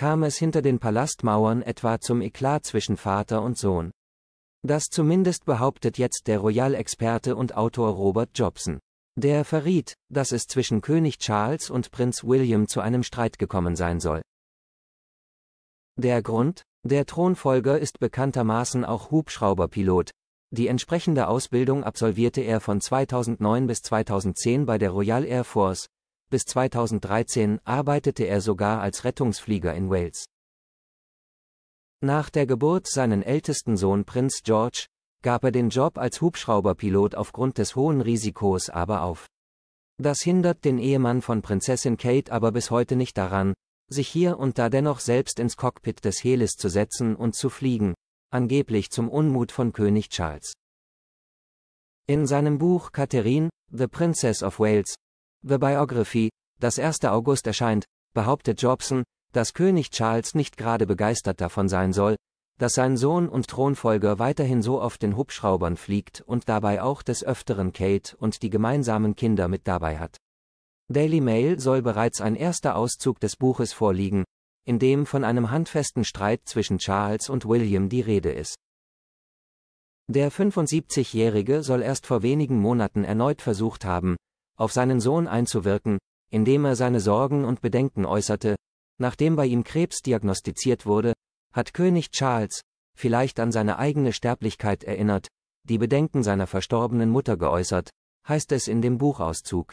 kam es hinter den Palastmauern etwa zum Eklat zwischen Vater und Sohn. Das zumindest behauptet jetzt der Royal-Experte und Autor Robert Jobson. Der verriet, dass es zwischen König Charles und Prinz William zu einem Streit gekommen sein soll. Der Grund? Der Thronfolger ist bekanntermaßen auch Hubschrauberpilot. Die entsprechende Ausbildung absolvierte er von 2009 bis 2010 bei der Royal Air Force, bis 2013 arbeitete er sogar als Rettungsflieger in Wales. Nach der Geburt seinen ältesten Sohn Prinz George, gab er den Job als Hubschrauberpilot aufgrund des hohen Risikos aber auf. Das hindert den Ehemann von Prinzessin Kate aber bis heute nicht daran, sich hier und da dennoch selbst ins Cockpit des Helis zu setzen und zu fliegen, angeblich zum Unmut von König Charles. In seinem Buch Catherine, The Princess of Wales, The Biography, das 1. August erscheint, behauptet Jobson, dass König Charles nicht gerade begeistert davon sein soll, dass sein Sohn und Thronfolger weiterhin so oft den Hubschraubern fliegt und dabei auch des Öfteren Kate und die gemeinsamen Kinder mit dabei hat. Daily Mail soll bereits ein erster Auszug des Buches vorliegen, in dem von einem handfesten Streit zwischen Charles und William die Rede ist. Der 75-Jährige soll erst vor wenigen Monaten erneut versucht haben, auf seinen Sohn einzuwirken, indem er seine Sorgen und Bedenken äußerte, nachdem bei ihm Krebs diagnostiziert wurde, hat König Charles, vielleicht an seine eigene Sterblichkeit erinnert, die Bedenken seiner verstorbenen Mutter geäußert, heißt es in dem Buchauszug.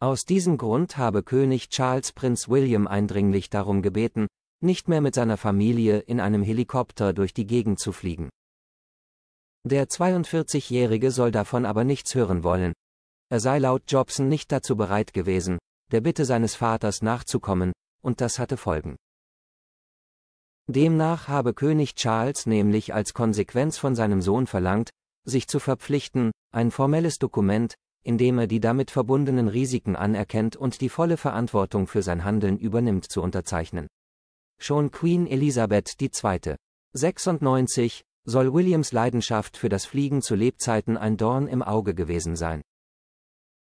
Aus diesem Grund habe König Charles Prinz William eindringlich darum gebeten, nicht mehr mit seiner Familie in einem Helikopter durch die Gegend zu fliegen. Der 42-Jährige soll davon aber nichts hören wollen, er sei laut Jobson nicht dazu bereit gewesen, der Bitte seines Vaters nachzukommen, und das hatte Folgen. Demnach habe König Charles nämlich als Konsequenz von seinem Sohn verlangt, sich zu verpflichten, ein formelles Dokument, in dem er die damit verbundenen Risiken anerkennt und die volle Verantwortung für sein Handeln übernimmt, zu unterzeichnen. Schon Queen Elisabeth II. 96 soll Williams Leidenschaft für das Fliegen zu Lebzeiten ein Dorn im Auge gewesen sein.